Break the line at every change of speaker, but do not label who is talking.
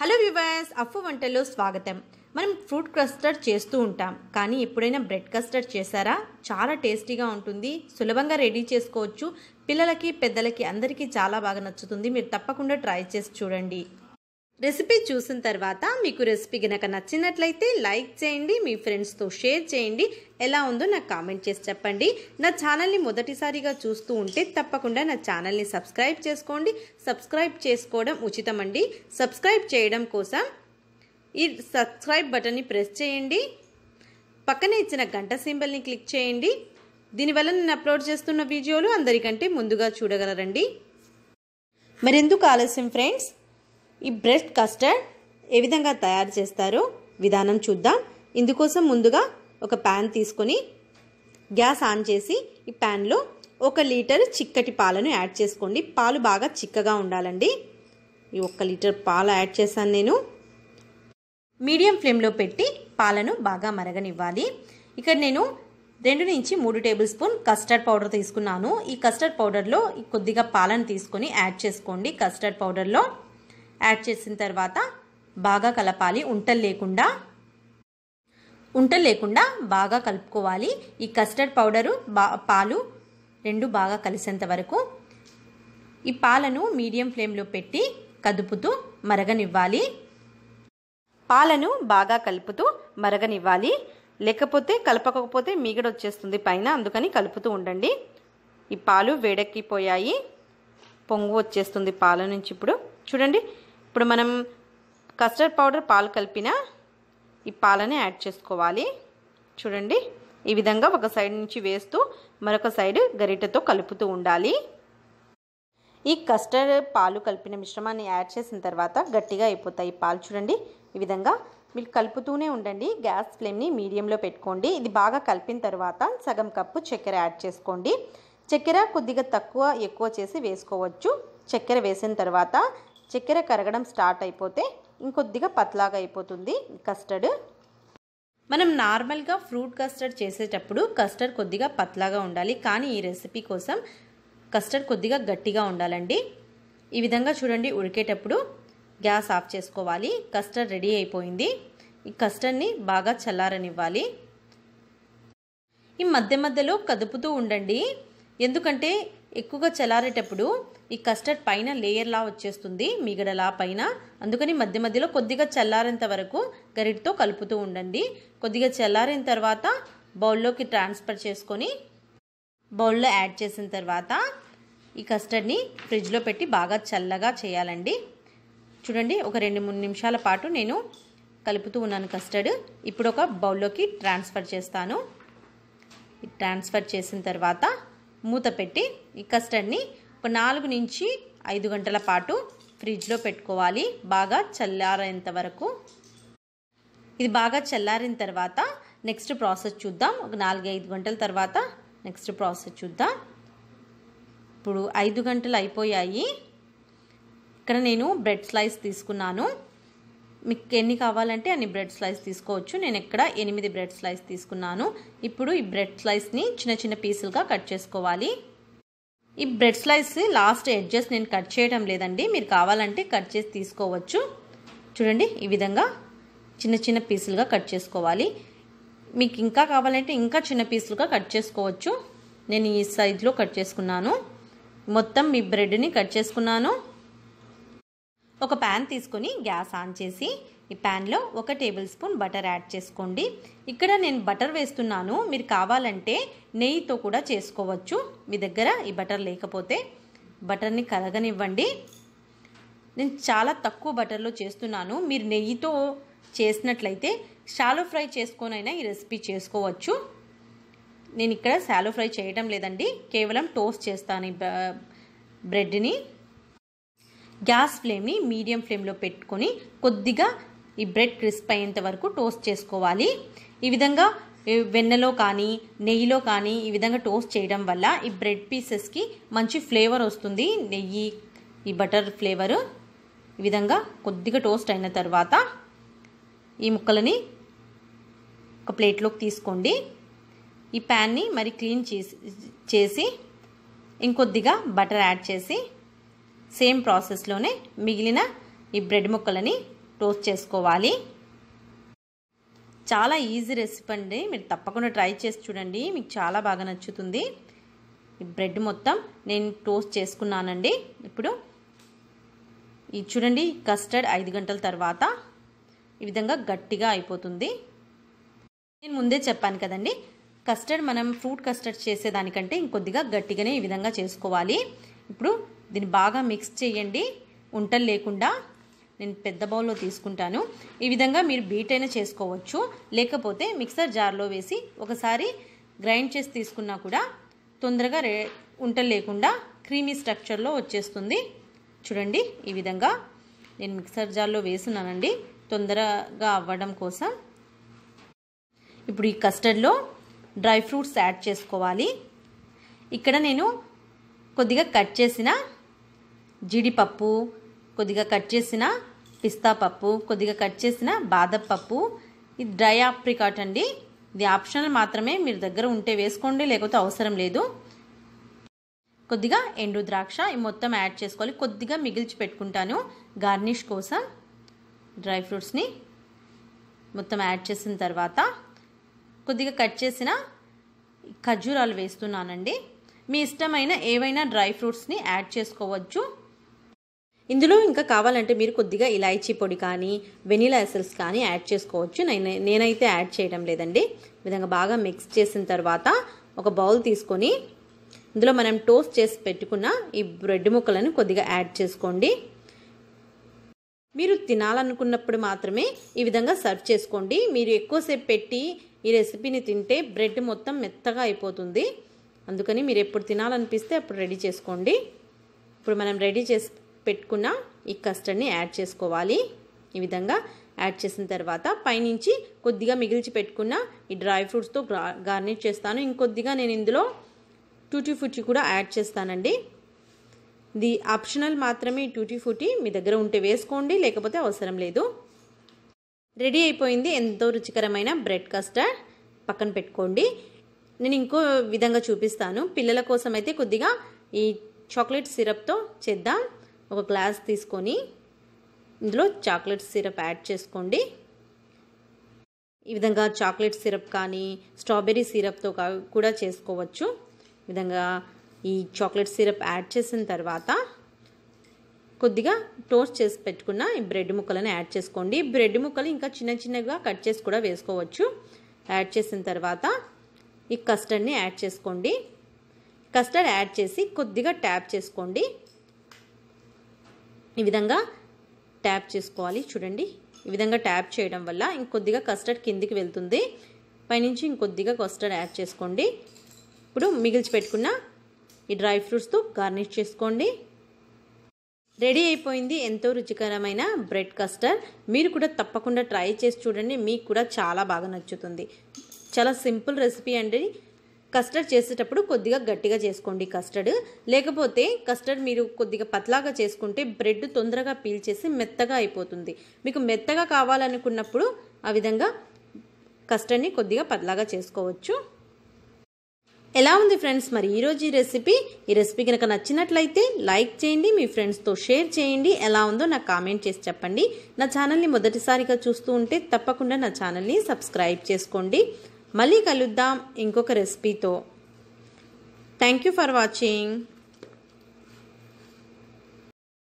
hello viewers అఫ్ఫు వంటల్లో స్వాగతం మనం ఫ్రూట్ కస్టర్డ్ చేస్తూ ఉంటాం కానీ ఎప్పుడైనా బ్రెడ్ కస్టర్డ్ చేశారా చాలా టేస్టీగా ఉంటుంది సులభంగా రెడీ చేసుకోవచ్చు పిల్లలకి పెద్దలకి అందరికీ చాలా బాగా నచ్చుతుంది మీరు తప్పకుండా ట్రై చేసి చూడండి రెసిపీ చూసిన తర్వాత మీకు రెసిపీ కనుక నచ్చినట్లయితే లైక్ చేయండి మీ ఫ్రెండ్స్తో షేర్ చేయండి ఎలా ఉందో నాకు కామెంట్ చేసి చెప్పండి నా ఛానల్ని మొదటిసారిగా చూస్తూ ఉంటే తప్పకుండా నా ఛానల్ని సబ్స్క్రైబ్ చేసుకోండి సబ్స్క్రైబ్ చేసుకోవడం ఉచితం అండి సబ్స్క్రైబ్ చేయడం కోసం ఈ సబ్స్క్రైబ్ బటన్ని ప్రెస్ చేయండి పక్కనే ఇచ్చిన గంట సింబల్ని క్లిక్ చేయండి దీనివల్ల నేను అప్లోడ్ చేస్తున్న వీడియోలు అందరికంటే ముందుగా చూడగలరండి మరెందుకు ఆలస్యం ఫ్రెండ్స్ ఈ బ్రెడ్ కస్టర్డ్ ఏ విధంగా తయారు చేస్తారో విధానం చూద్దాం ఇందుకోసం ముందుగా ఒక ప్యాన్ తీసుకొని గ్యాస్ ఆన్ చేసి ఈ ప్యాన్లో ఒక లీటర్ చిక్కటి పాలను యాడ్ చేసుకోండి పాలు బాగా చిక్కగా ఉండాలండి ఈ ఒక్క లీటర్ పాలు యాడ్ చేశాను నేను మీడియం ఫ్లేమ్లో పెట్టి పాలను బాగా మరగనివ్వాలి ఇక్కడ నేను రెండు నుంచి మూడు టేబుల్ స్పూన్ కస్టర్డ్ పౌడర్ తీసుకున్నాను ఈ కస్టర్డ్ పౌడర్లో కొద్దిగా పాలను తీసుకొని యాడ్ చేసుకోండి కస్టర్డ్ పౌడర్లో యాడ్ చేసిన తర్వాత బాగా కలపాలి ఉంటలు లేకుండా ఉంటలు లేకుండా బాగా కలుపుకోవాలి ఈ కస్టర్డ్ పౌడరు బా పాలు రెండు బాగా కలిసేంత వరకు ఈ పాలను మీడియం ఫ్లేమ్లో పెట్టి కదుపుతూ మరగనివ్వాలి పాలను బాగా కలుపుతూ మరగనివ్వాలి లేకపోతే కలపకపోతే మీగడ వచ్చేస్తుంది పైన అందుకని కలుపుతూ ఉండండి ఈ పాలు వేడెక్కిపోయాయి పొంగు వచ్చేస్తుంది పాల నుంచి ఇప్పుడు చూడండి ఇప్పుడు మనం కస్టర్డ్ పౌడర్ పాలు కలిపిన ఈ పాలని యాడ్ చేసుకోవాలి చూడండి ఈ విధంగా ఒక సైడ్ నుంచి వేస్తూ మరొక సైడ్ గరిటెతో కలుపుతూ ఉండాలి ఈ కస్టర్డ్ పాలు కలిపిన మిశ్రమాన్ని యాడ్ చేసిన తర్వాత గట్టిగా అయిపోతాయి పాలు చూడండి ఈ విధంగా మీరు కలుపుతూనే ఉండండి గ్యాస్ ఫ్లేమ్ని మీడియంలో పెట్టుకోండి ఇది బాగా కలిపిన తర్వాత సగం కప్పు చక్కెర యాడ్ చేసుకోండి చక్కెర కొద్దిగా తక్కువ ఎక్కువ చేసి వేసుకోవచ్చు చక్కెర వేసిన తర్వాత చక్కెర కరగడం స్టార్ట్ అయిపోతే ఇంకొద్దిగా పతలాగా అయిపోతుంది కస్టర్డ్ మనం నార్మల్గా ఫ్రూట్ కస్టర్డ్ చేసేటప్పుడు కస్టర్డ్ కొద్దిగా పతలాగా ఉండాలి కానీ ఈ రెసిపీ కోసం కస్టర్డ్ కొద్దిగా గట్టిగా ఉండాలండి ఈ విధంగా చూడండి ఉడికేటప్పుడు గ్యాస్ ఆఫ్ చేసుకోవాలి కస్టర్డ్ రెడీ అయిపోయింది ఈ కస్టర్డ్ని బాగా చల్లారనివ్వాలి ఈ మధ్య మధ్యలో కదుపుతూ ఉండండి ఎందుకంటే ఎక్కువగా చల్లారేటప్పుడు ఈ కస్టర్డ్ పైన లేయర్లా వచ్చేస్తుంది మిగడలా పైన అందుకని మధ్య మధ్యలో కొద్దిగా చల్లారేంత వరకు గరిటితో కలుపుతూ ఉండండి కొద్దిగా చల్లారిన తర్వాత బౌల్లోకి ట్రాన్స్ఫర్ చేసుకొని బౌల్లో యాడ్ చేసిన తర్వాత ఈ కస్టర్డ్ని ఫ్రిడ్జ్లో పెట్టి బాగా చల్లగా చేయాలండి చూడండి ఒక రెండు మూడు నిమిషాల పాటు నేను కలుపుతూ ఉన్నాను కస్టర్డ్ ఇప్పుడు ఒక బౌల్లోకి ట్రాన్స్ఫర్ చేస్తాను ట్రాన్స్ఫర్ చేసిన తర్వాత మూత పెట్టి ఈ కస్టర్డ్ని ఒక నాలుగు నుంచి ఐదు గంటల పాటు ఫ్రిడ్జ్లో పెట్టుకోవాలి బాగా చల్లారేంత వరకు ఇది బాగా చల్లారిన తర్వాత నెక్స్ట్ ప్రాసెస్ చూద్దాం ఒక నాలుగు ఐదు గంటల తర్వాత నెక్స్ట్ ప్రాసెస్ చూద్దాం ఇప్పుడు ఐదు గంటలు అయిపోయాయి ఇక్కడ నేను బ్రెడ్ స్లైస్ తీసుకున్నాను మీకు ఎన్ని కావాలంటే అన్ని బ్రెడ్ స్లైస్ తీసుకోవచ్చు నేను ఇక్కడ ఎనిమిది బ్రెడ్ స్లైస్ తీసుకున్నాను ఇప్పుడు ఈ బ్రెడ్ స్లైస్ని చిన్న చిన్న పీసులుగా కట్ చేసుకోవాలి ఈ బ్రెడ్ స్లైస్ లాస్ట్ ఎడ్జెస్ నేను కట్ చేయడం లేదండి మీరు కావాలంటే కట్ చేసి తీసుకోవచ్చు చూడండి ఈ విధంగా చిన్న చిన్న పీసులుగా కట్ చేసుకోవాలి మీకు ఇంకా కావాలంటే ఇంకా చిన్న పీసులుగా కట్ చేసుకోవచ్చు నేను ఈ సైజ్లో కట్ చేసుకున్నాను మొత్తం మీ బ్రెడ్ని కట్ చేసుకున్నాను ఒక ప్యాన్ తీసుకొని గ్యాస్ ఆన్ చేసి ఈ ప్యాన్లో ఒక టేబుల్ స్పూన్ బటర్ యాడ్ చేసుకోండి ఇక్కడ నేను బటర్ వేస్తున్నాను మీరు కావాలంటే నెయ్యితో కూడా చేసుకోవచ్చు మీ దగ్గర ఈ బటర్ లేకపోతే బటర్ని కలగనివ్వండి నేను చాలా తక్కువ బటర్లో చేస్తున్నాను మీరు నెయ్యితో చేసినట్లయితే షాలో ఫ్రై చేసుకొనైనా ఈ రెసిపీ చేసుకోవచ్చు నేను ఇక్కడ శాలో ఫ్రై చేయడం లేదండి కేవలం టోస్ట్ చేస్తాను ఈ బ్రెడ్ని గ్యాస్ ఫ్లేమ్ని మీడియం ఫ్లేమ్లో పెట్టుకొని కొద్దిగా ఈ బ్రెడ్ క్రిస్ప్ అయ్యేంత వరకు టోస్ట్ చేసుకోవాలి ఈ విధంగా వెన్నెలో కానీ నెయ్యిలో కానీ ఈ విధంగా టోస్ట్ చేయడం వల్ల ఈ బ్రెడ్ పీసెస్కి మంచి ఫ్లేవర్ వస్తుంది నెయ్యి ఈ బటర్ ఫ్లేవరు ఈ విధంగా కొద్దిగా టోస్ట్ అయిన తర్వాత ఈ ముక్కలని ఒక ప్లేట్లోకి తీసుకోండి ఈ ప్యాన్ని మరి క్లీన్ చేసి చేసి ఇంకొద్దిగా బటర్ యాడ్ చేసి సేమ్ ప్రాసెస్లోనే మిగిలిన ఈ బ్రెడ్ ముక్కలని టోస్ట్ చేసుకోవాలి చాలా ఈజీ రెసిపీ అండి మీరు తప్పకుండా ట్రై చేసి చూడండి మీకు చాలా బాగా నచ్చుతుంది ఈ బ్రెడ్ మొత్తం నేను టోస్ట్ చేసుకున్నానండి ఇప్పుడు ఈ చూడండి కస్టర్డ్ ఐదు గంటల తర్వాత ఈ విధంగా గట్టిగా అయిపోతుంది నేను ముందే చెప్పాను కదండి కస్టర్డ్ మనం ఫ్రూట్ కస్టర్డ్ చేసేదానికంటే ఇంకొద్దిగా గట్టిగానే ఈ విధంగా చేసుకోవాలి ఇప్పుడు దీన్ని బాగా మిక్స్ చేయండి ఉంటలు లేకుండా నేను పెద్ద బౌల్లో తీసుకుంటాను ఈ విధంగా మీరు బీట్ అయినా చేసుకోవచ్చు లేకపోతే మిక్సర్ జార్లో వేసి ఒకసారి గ్రైండ్ చేసి తీసుకున్నా కూడా తొందరగా రే ఉంటలు లేకుండా క్రీమీ స్ట్రక్చర్లో వచ్చేస్తుంది చూడండి ఈ విధంగా నేను మిక్సర్ జార్లో వేస్తున్నానండి తొందరగా అవ్వడం కోసం ఇప్పుడు ఈ కస్టర్డ్లో డ్రై ఫ్రూట్స్ యాడ్ చేసుకోవాలి ఇక్కడ నేను కొద్దిగా కట్ చేసిన జీడిపప్పు కొద్దిగా కట్ చేసిన పిస్తా పప్పు కొద్దిగా కట్ చేసిన బాదం పప్పు ఇది డ్రై ఆప్రికాట్ అండి ఇది ఆప్షనల్ మాత్రమే మీరు దగ్గర ఉంటే వేసుకోండి లేకపోతే అవసరం లేదు కొద్దిగా ఎండు ద్రాక్ష ఈ మొత్తం యాడ్ చేసుకోవాలి కొద్దిగా మిగిల్చి పెట్టుకుంటాను గార్నిష్ కోసం డ్రై ఫ్రూట్స్ని మొత్తం యాడ్ చేసిన తర్వాత కొద్దిగా కట్ చేసిన ఖర్జూరాలు వేస్తున్నానండి మీ ఇష్టమైన ఏవైనా డ్రై ఫ్రూట్స్ని యాడ్ చేసుకోవచ్చు ఇందులో ఇంకా కావాలంటే మీరు కొద్దిగా ఇలాయచీ పొడి కానీ వెనీలా ఎసల్స్ కానీ యాడ్ చేసుకోవచ్చు నేను నేనైతే యాడ్ చేయడం లేదండి విధంగా బాగా మిక్స్ చేసిన తర్వాత ఒక బౌల్ తీసుకొని ఇందులో మనం టోస్ట్ చేసి పెట్టుకున్న ఈ బ్రెడ్ ముక్కలను కొద్దిగా యాడ్ చేసుకోండి మీరు తినాలనుకున్నప్పుడు మాత్రమే ఈ విధంగా సర్వ్ చేసుకోండి మీరు ఎక్కువసేపు పెట్టి ఈ రెసిపీని తింటే బ్రెడ్ మొత్తం మెత్తగా అయిపోతుంది అందుకని మీరు ఎప్పుడు తినాలనిపిస్తే అప్పుడు రెడీ చేసుకోండి ఇప్పుడు మనం రెడీ చేసి పెట్టుకున్న ఈ కస్టర్డ్ని యాడ్ చేసుకోవాలి ఈ విధంగా యాడ్ చేసిన తర్వాత పైనుంచి కొద్దిగా మిగిల్చి పెట్టుకున్న ఈ డ్రై ఫ్రూట్స్తో గార్నిష్ చేస్తాను ఇంకొద్దిగా నేను ఇందులో టూటీ ఫుట్టి కూడా యాడ్ చేస్తానండి ఇది ఆప్షనల్ మాత్రమే టూటీ ఫుట్టి మీ దగ్గర ఉంటే వేసుకోండి లేకపోతే అవసరం లేదు రెడీ అయిపోయింది ఎంతో రుచికరమైన బ్రెడ్ కస్టర్డ్ పక్కన పెట్టుకోండి నేను ఇంకో విధంగా చూపిస్తాను పిల్లల కోసం అయితే కొద్దిగా ఈ చాక్లెట్ సిరప్తో చేద్దాం ఒక గ్లాస్ తీసుకొని ఇందులో చాక్లెట్ సిరప్ యాడ్ చేసుకోండి ఈ విధంగా చాక్లెట్ సిరప్ కానీ స్ట్రాబెర్రీ సిరప్తో కూడా చేసుకోవచ్చు విధంగా ఈ చాక్లెట్ సిరప్ యాడ్ చేసిన తర్వాత కొద్దిగా టోస్ట్ చేసి పెట్టుకున్న ఈ బ్రెడ్ ముక్కలను యాడ్ చేసుకోండి బ్రెడ్ ముక్కలు ఇంకా చిన్న చిన్నగా కట్ చేసి కూడా వేసుకోవచ్చు యాడ్ చేసిన తర్వాత ఈ కస్టర్డ్ని యాడ్ చేసుకోండి కస్టర్డ్ యాడ్ చేసి కొద్దిగా ట్యాప్ చేసుకోండి ఈ విధంగా ట్యాప్ చేసుకోవాలి చూడండి ఈ విధంగా ట్యాప్ చేయడం వల్ల ఇంకొద్దిగా కస్టర్డ్ కిందికి వెళ్తుంది పైనుంచి ఇంకొద్దిగా కస్టర్డ్ యాడ్ చేసుకోండి ఇప్పుడు మిగిల్చి పెట్టుకున్న ఈ డ్రై ఫ్రూట్స్తో గార్నిష్ చేసుకోండి రెడీ అయిపోయింది ఎంతో రుచికరమైన బ్రెడ్ కస్టర్డ్ మీరు కూడా తప్పకుండా ట్రై చేసి చూడండి మీకు కూడా చాలా బాగా నచ్చుతుంది చాలా సింపుల్ రెసిపీ అండి కస్టర్డ్ చేసేటప్పుడు కొద్దిగా గట్టిగా చేసుకోండి కస్టర్డ్ లేకపోతే కస్టర్డ్ మీరు కొద్దిగా పతలాగా చేసుకుంటే బ్రెడ్ తొందరగా పీల్చేసి మెత్తగా అయిపోతుంది మీకు మెత్తగా కావాలనుకున్నప్పుడు ఆ విధంగా కస్టర్డ్ని కొద్దిగా పతలాగా చేసుకోవచ్చు ఎలా ఉంది ఫ్రెండ్స్ మరి ఈరోజు ఈ రెసిపీ ఈ రెసిపీ కనుక నచ్చినట్లయితే లైక్ చేయండి మీ ఫ్రెండ్స్తో షేర్ చేయండి ఎలా ఉందో నాకు కామెంట్ చేసి చెప్పండి నా ఛానల్ని మొదటిసారిగా చూస్తూ ఉంటే తప్పకుండా నా ఛానల్ని సబ్స్క్రైబ్ చేసుకోండి మళ్ళీ కలుద్దాం ఇంకొక రెసిపీతో థ్యాంక్ యూ ఫర్ వాచింగ్